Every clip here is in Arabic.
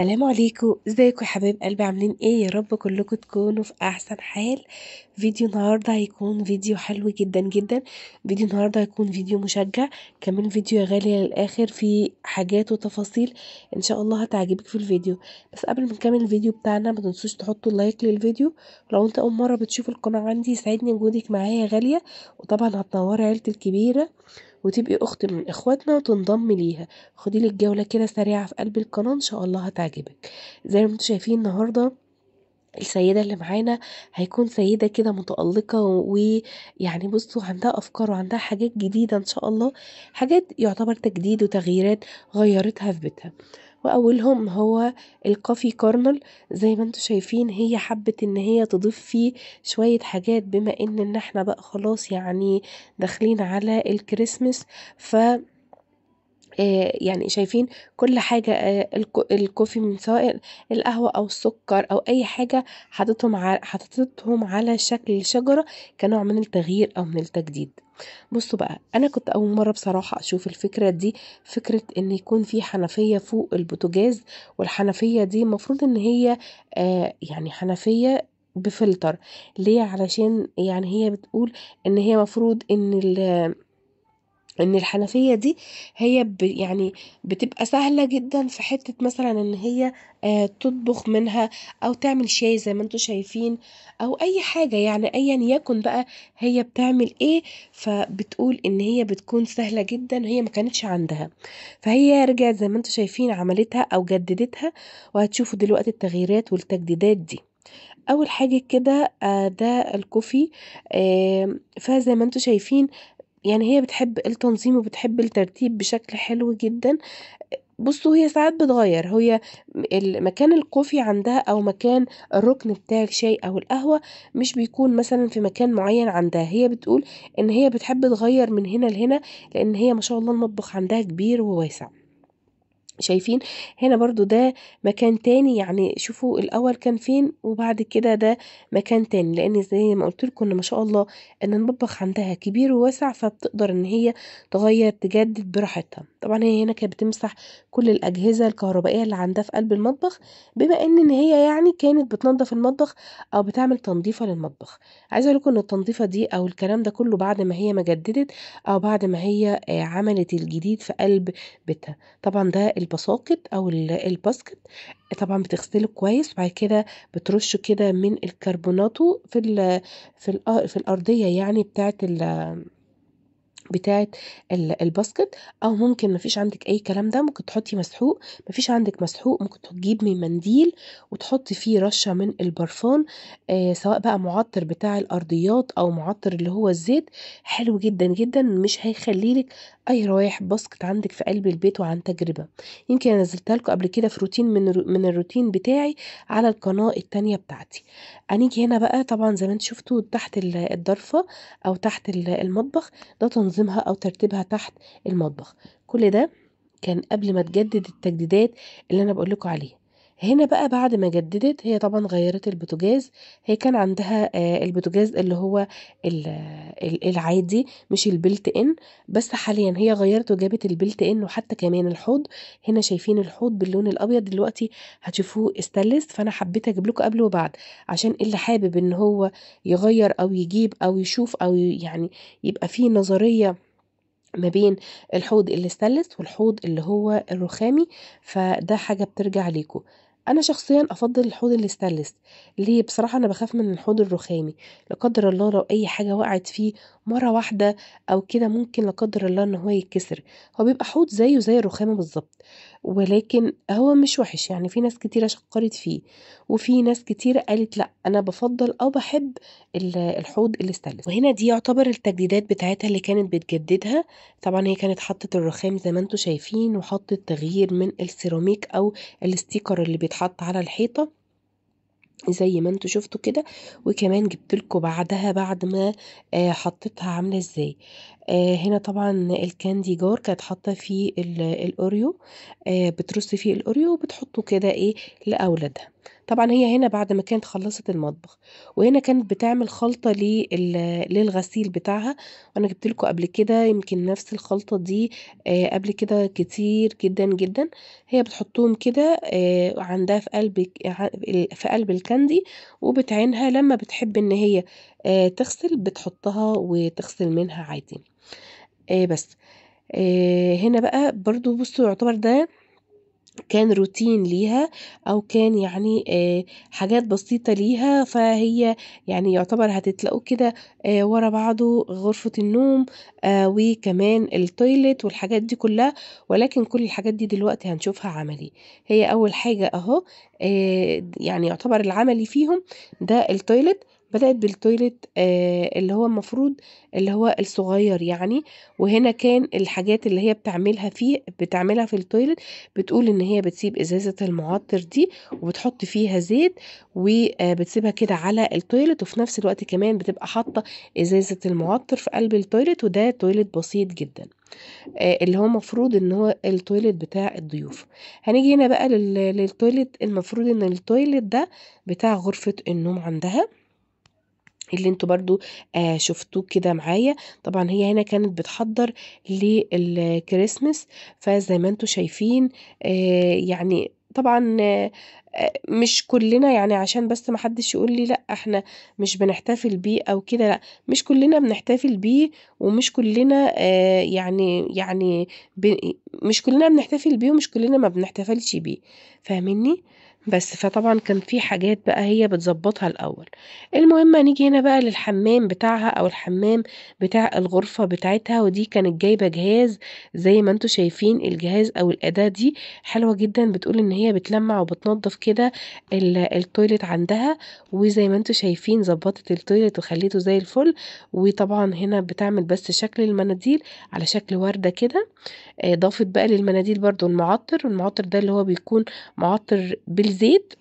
السلام عليكم ازيكم يا حبايب قلبي عاملين ايه يا رب كلكم تكونوا في احسن حال فيديو النهارده هيكون فيديو حلو جدا جدا فيديو النهارده هيكون فيديو مشجع كمان فيديو يا غالي للاخر فيه حاجات وتفاصيل ان شاء الله هتعجبك في الفيديو بس قبل ما نكمل الفيديو بتاعنا ما تنسوش تحطوا لايك للفيديو ولو انت اول مره بتشوف القناه عندي ساعدني وجودك معايا يا غاليه وطبعا هتنوري عيلتي الكبيره وتبقي أخت من إخواتنا وتنضم ليها خدي لك جولة كده سريعة في قلب القناة إن شاء الله هتعجبك زي ما انتوا شايفين النهاردة السيدة اللي معانا هيكون سيدة كده متألقة ويعني بصوا عندها أفكار وعندها حاجات جديدة إن شاء الله حاجات يعتبر تجديد وتغييرات غيرتها في بيتها وأولهم هو الكافي كارنل زي ما انتوا شايفين هي حبت ان هي تضيف فيه شوية حاجات بما ان ان احنا بقى خلاص يعني داخلين على الكريسماس ف آه، يعني شايفين كل حاجة آه، الكوفي من سواء القهوة أو السكر أو أي حاجة حاططهم ع- على شكل شجرة كنوع من التغيير أو من التجديد بصوا بقى أنا كنت أول مرة بصراحة أشوف الفكرة دي فكرة إن يكون في حنفية فوق البوتاجاز والحنفية دي المفروض إن هي آه، يعني حنفية بفلتر ليه علشان يعني هي بتقول ان هي مفروض ان ان الحنفيه دي هي يعني بتبقى سهله جدا في حته مثلا ان هي آه، تطبخ منها او تعمل شاي زي ما انتم شايفين او اي حاجه يعني ايا يكن بقى هي بتعمل ايه فبتقول ان هي بتكون سهله جدا هي ما كانتش عندها فهي رجعت زي ما انتم شايفين عملتها او جددتها وهتشوفوا دلوقتي التغييرات والتجديدات دي اول حاجه كده آه، ده الكوفي فزي ما انتم شايفين يعني هي بتحب التنظيم وبتحب الترتيب بشكل حلو جدًا، بُصّوا هي ساعات بتغيّر، هي مكان الكوفي عندها أو مكان الرُكن بتاع الشاي أو القهوة مش بيكون مثلًا في مكان معيّن عندها، هي بتقول إن هي بتحب تغيّر من هنا لهنا لإن هي ما شاء الله المطبخ عندها كبير وواسع. شايفين هنا برضو ده مكان تاني يعني شوفوا الاول كان فين وبعد كده ده مكان تاني لان زي ما قلت لكم ان ما شاء الله ان المطبخ عندها كبير وواسع فبتقدر ان هي تغير تجدد براحتها طبعًا هي هنا كانت بتمسح كل الأجهزة الكهربائية اللي عندها في قلب المطبخ، بما إن إن هي يعني كانت بتنضّف المطبخ أو بتعمل تنضيفة للمطبخ. عايزة أقول لكم إن التنضيفة دي أو الكلام ده كلّه بعد ما هي مجددت أو بعد ما هي آه، عملت الجديد في قلب بيتها، طبعًا ده الباسكت أو الباسكت آه، طبعًا بتغسله كويس وبعد كده بترشه كده من الكربوناتو في في في الأرضية يعني بتاعة بتاعة الباسكت أو ممكن مفيش عندك أي كلام ده ممكن تحطي مسحوق، مفيش عندك مسحوق ممكن تجيبي منديل وتحطي فيه رشة من البرفان سواء بقى معطر بتاع الأرضيات أو معطر اللي هو الزيت حلو جدًا جدًا مش هيخلي لك أي روايح باسكت عندِك في قلب البيت وعن تجربة، يمكن أنا نزلتها لكم قبل كده في روتين من رو من الروتين بتاعي على القناة التانية بتاعتي. هنيجي هنا بقى طبعًا زي ما انت شفتوا تحت الضرفة أو تحت المطبخ، ده تنظيمها أو ترتيبها تحت المطبخ. كل ده كان قبل ما تجدد التجديدات اللي أنا بقول لكم عليها. هنا بقى بعد ما جدّدِت، هي طبعًا غيّرِت البوتاجاز، هي كان عندها آآ آه، البوتاجاز اللي هو العادي مش البلت ان بس حاليًا هي غيّرِت وجابت البلت ان وحتى كمان الحوض، هنا شايفين الحوض باللون الأبيض دلوقتي هتشوفوه استلس فأنا حبّيت أجيب لكم قبل وبعد، عشان اللي حابب إن هو يغيّر أو يجيب أو يشوف أو يعني يبقى فيه نظرية ما بين الحوض استلس والحوض اللي هو الرخامي، فده حاجة بترجع ليكم. أنا شخصيًا أفضّل الحوض الstainless ليه؟ بصراحة أنا بخاف من الحوض الرخامي، لا قدر الله لو أي حاجة وقعت فيه مرة واحدة أو كده ممكن لا قدر الله إن هو يتكسر، هو بيبقى حوض زيه زي الرخام بالظبط ولكن هو مش وحِش، يعني في ناس كتيرة شكّرت فيه، وفي ناس كتيرة قالت لأ، أنا بفضل أو بحب الحوض الstainless وهنا دي يعتبر التجديدات بتاعتها اللي كانت بتجددها، طبعًا هي كانت حطِّت الرخام زي ما انتم شايفين وحطِّت تغيير من السيراميك أو الاستيكر اللي بتتحط على الحيطة زي ما انتوا شفتوا كده وكمان جبت لكم بعدها بعد ما آه، حطيتها عامله ازاي آه، هنا طبعا الكاندي جار كانت حاطه فيه الاوريو آه، بترص فيه الاوريو وبتحطه كده ايه لاولادها طبعًا هي هنا بعد ما كانت خلّصت المطبخ، وهنا كانت بتعمل خلطة لل للغسيل بتاعها، وأنا جبت لكم قبل كده يمكن نفس الخلطة دي آه، قبل كده كتير جدًا، جدًا، هي بتحطّهم كده آه، عندها في قلب في قلب الكندي، وبتعينها لمّا بتحب إن هي آه، تغسل بتحطها وتغسل منها عادي، بس، هنا بقى برضو بُصّوا يعتبر ده كان روتين ليها أو كان يعني آه، حاجات بسيطة ليها، فهي يعني يعتبر هتتلاقوه كده آه، ورا بعضه غرفة النوم آه، وكمان التويلت والحاجات دي كلها، ولكن كل الحاجات دي دلوقتي هنشوفها عملي. هي أول حاجة أهو يعني يعتبر العملي فيهم ده التويلت بدأت بالتويلت آه، اللي هو المفروض اللي هو الصغير يعني وهنا كان الحاجات اللي هي بتعملها فيه بتعملها في التويلت بتقول ان هي بتسيب ازازة المعطر دي وبتحط فيها زيت وبتسيبها آه، كده على التويلت وفي نفس الوقت كمان بتبقى حاطة ازازة المعطر في قلب التويلت وده تويلت بسيط جدا آه، اللي هو المفروض ان هو التويلت بتاع الضيوف هنيجي هنا بقى للتويلت المفروض ان التويلت ده بتاع غرفة النوم عندها اللي انتوا برضو آآ آه، شفتوه كده معايا، طبعًا هي هنا كانت بتحضّر للكريسماس، فزي ما انتوا شايفين آآ آه، يعني طبعًا آه، مش كلنا يعني عشان بس ما حدش يقول لي لأ إحنا مش بنحتفل بيه أو كده لأ، مش كلنا بنحتفل بيه ومش كلنا يعني يعني مش كلنا بنحتفل بيه ومش كلنا ما بنحتفلش بيه، فاهمينّي؟ بس فطبعًا كان في حاجات بقى هي بتظبطها الأول، المهم هنيجي هنا بقى للحمّام بتاعها أو الحمّام بتاع الغرفة بتاعتها، ودي كانت جايبة جهاز زي ما أنتم شايفين الجهاز أو الأداة دي حلوة جدًا بتقول إن هي بتلمّع وبتنظف كده ال عندها، وزي ما أنتم شايفين ظبطت التويلت وخلّيته زي الفل، وطبعًا هنا بتعمل بس شكل المناديل على شكل وردة كده، آه، ضافت بقى للمناديل برضه المعطّر، المعطّر ده اللي هو بيكون معطّر بال الزيت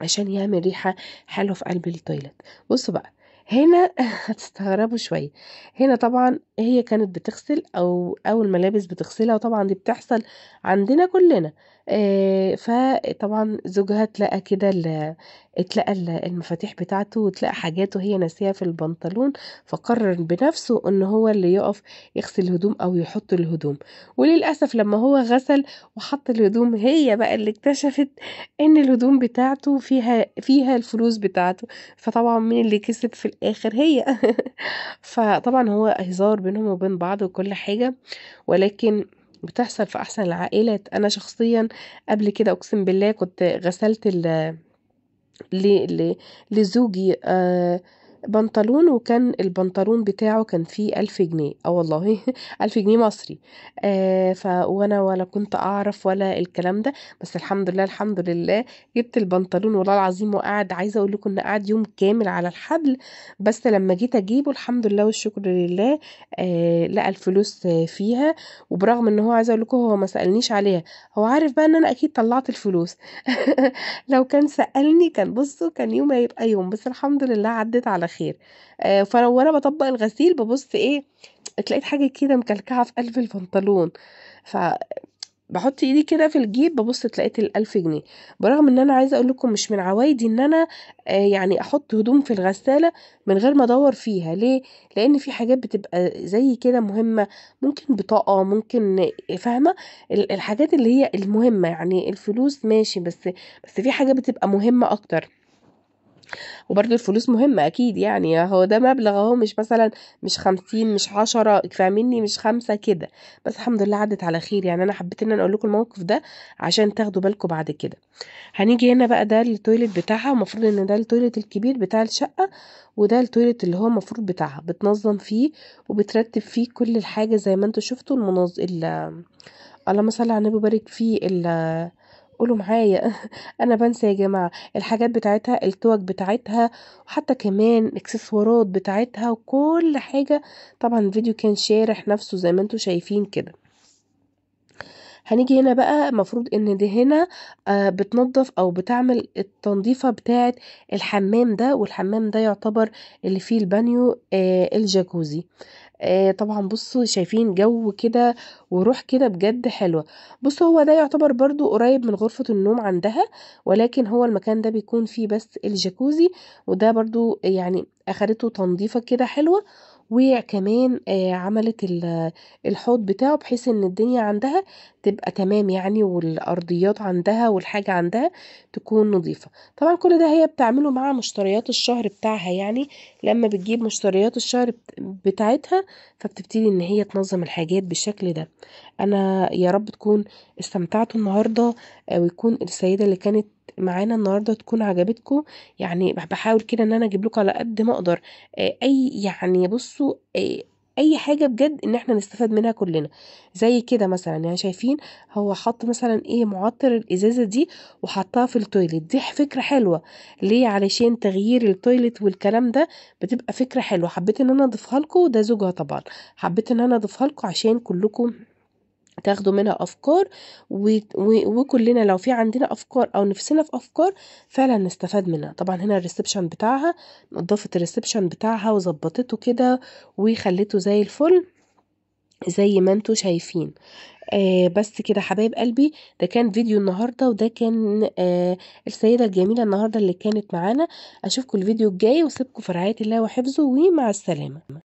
عشان يعمل ريحة حلوة في قلب التويلت بصوا بقى هنا هتستغربوا شوية هنا طبعا هي كانت بتغسل أو أو الملابس بتغسلها وطبعا دي بتحصل عندنا كلنا آه، فطبعًا زوجها اتلقى كده اتلقى المفاتيح بتاعته، واتلقى حاجاته هي ناسيها في البنطلون، فقرر بنفسه إن هو اللي يقف يغسل الهدوم أو يحط الهدوم، وللأسف لمّا هو غسل وحط الهدوم، هي بقى اللي اكتشفت إن الهدوم بتاعته فيها فيها الفلوس بتاعته، فطبعًا مين اللي كسب في الآخر؟ هي فطبعًا هو هزار بينهم وبين بعض وكل حاجة، ولكن بتحصل في أحسن العائلات، أنا شخصيًا قبل كده أقسم بالله كنت غسلت ل ل لزوجي آه بنطلون وكان البنطلون بتاعه كان فيه ألف جنيه آه والله ألف جنيه مصري آه ف وأنا ولا كنت أعرف ولا الكلام ده بس الحمد لله الحمد لله جبت البنطلون والله العظيم وقعد عايزة أقول لكم إنه قعد يوم كامل على الحبل بس لما جيت أجيبه الحمد لله والشكر لله آه لقى الفلوس فيها وبرغم إن هو عايزة أقول لكم هو ما سألنيش عليها هو عارف بقى إن أنا أكيد طلعت الفلوس لو كان سألني كان بصوا كان يوم هيبقى يوم بس الحمد لله عدت على خير آه، فلو انا بطبق الغسيل ببص ايه تلاقيت حاجه كده مكلكعه في قلب البنطلون ف بحط ايدي كده في الجيب ببص تلاقيت الألف جنيه برغم ان انا عايزه اقول لكم مش من عوايدي ان انا آه، يعني احط هدوم في الغساله من غير ما ادور فيها ليه لان في حاجات بتبقى زي كده مهمه ممكن بطاقه ممكن فاهمه الحاجات اللي هي المهمه يعني الفلوس ماشي بس بس في حاجات بتبقى مهمه اكتر وبرضه الفلوس مهمة أكيد يعني هو ده مبلغ أهو مش مثلًا مش خمسين مش عشرة فاهمينّي؟ مش خمسة كده، بس الحمد لله عدِّت على خير، يعني أنا حبيت إن أنا أقول لكم الموقف ده عشان تاخدوا بالكم بعد كده. هنيجي هنا بقى ده التويلت بتاعها المفروض إن ده التويلت الكبير بتاع الشقة وده التويلت اللي هو المفروض بتاعها، بتنظّم فيه وبترتّب فيه كل الحاجة زي ما انتوا شُفتوا المنظ ال اللهم صل على النبي وبارك فيه ال قولوا معايا أنا بنسى يا جماعة الحاجات بتاعتها، التوَّج بتاعتها، وحتى كمان الإكسسوارات بتاعتها وكل حاجة، طبعًا الفيديو كان شارح نفسه زي ما انتم شايفين كده. هنيجي هنا بقى المفروض إن دي هنا آه، بتنظف بتنضّف أو بتعمل التنضيفة بتاعة الحمام ده، والحمام ده يعتبر اللي فيه البانيو آه، الجاكوزي. آه طبعا بصوا شايفين جو كده وروح كده بجد حلوة بصوا هو ده يعتبر برضو قريب من غرفة النوم عندها ولكن هو المكان ده بيكون فيه بس الجاكوزي وده برضو يعني اخدته تنظيفة كده حلوة وكمان آه، عملِت الحوض بتاعه بحيث إن الدنيا عندها تبقى تمام يعني والأرضيات عندها والحاجة عندها تكون نضيفة. طبعًا كل ده هي بتعمله مع مشتريات الشهر بتاعها يعني لمّا بتجيب مشتريات الشهر بتاعتها فبتبتدي إن هي تنظّم الحاجات بالشكل ده. أنا يا رب تكون استمتعتوا النهارده آه، ويكون السيدة اللي كانت معانا النهارده تكون عجبتكم يعني بحاول كده ان انا اجيب لكم على قد ما اقدر آه، اي يعني بصوا آه، اي حاجه بجد ان احنا نستفاد منها كلنا زي كده مثلا يعني شايفين هو حط مثلا ايه معطر الازازه دي وحطها في التويليت دي فكره حلوه ليه علشان تغيير التويليت والكلام ده بتبقى فكره حلوه حبيت ان انا اضيفها لكم ده زوجها طبعا حبيت ان انا اضيفها لكم عشان كلكم تاخدوا منها أفكار وكلنا لو في عندنا أفكار أو نفسنا في أفكار فعلا نستفاد منها طبعا هنا الريسبشن بتاعها نضفت الريسبشن بتاعها وظبطته كده وخليته زي الفل زي ما انتوا شايفين آه بس كده حبايب قلبي ده كان فيديو النهارده وده كان آه السيده الجميله النهارده اللي كانت معانا اشوفكم الفيديو الجاي واسيبكم في رعايه الله وحفظه ومع السلامه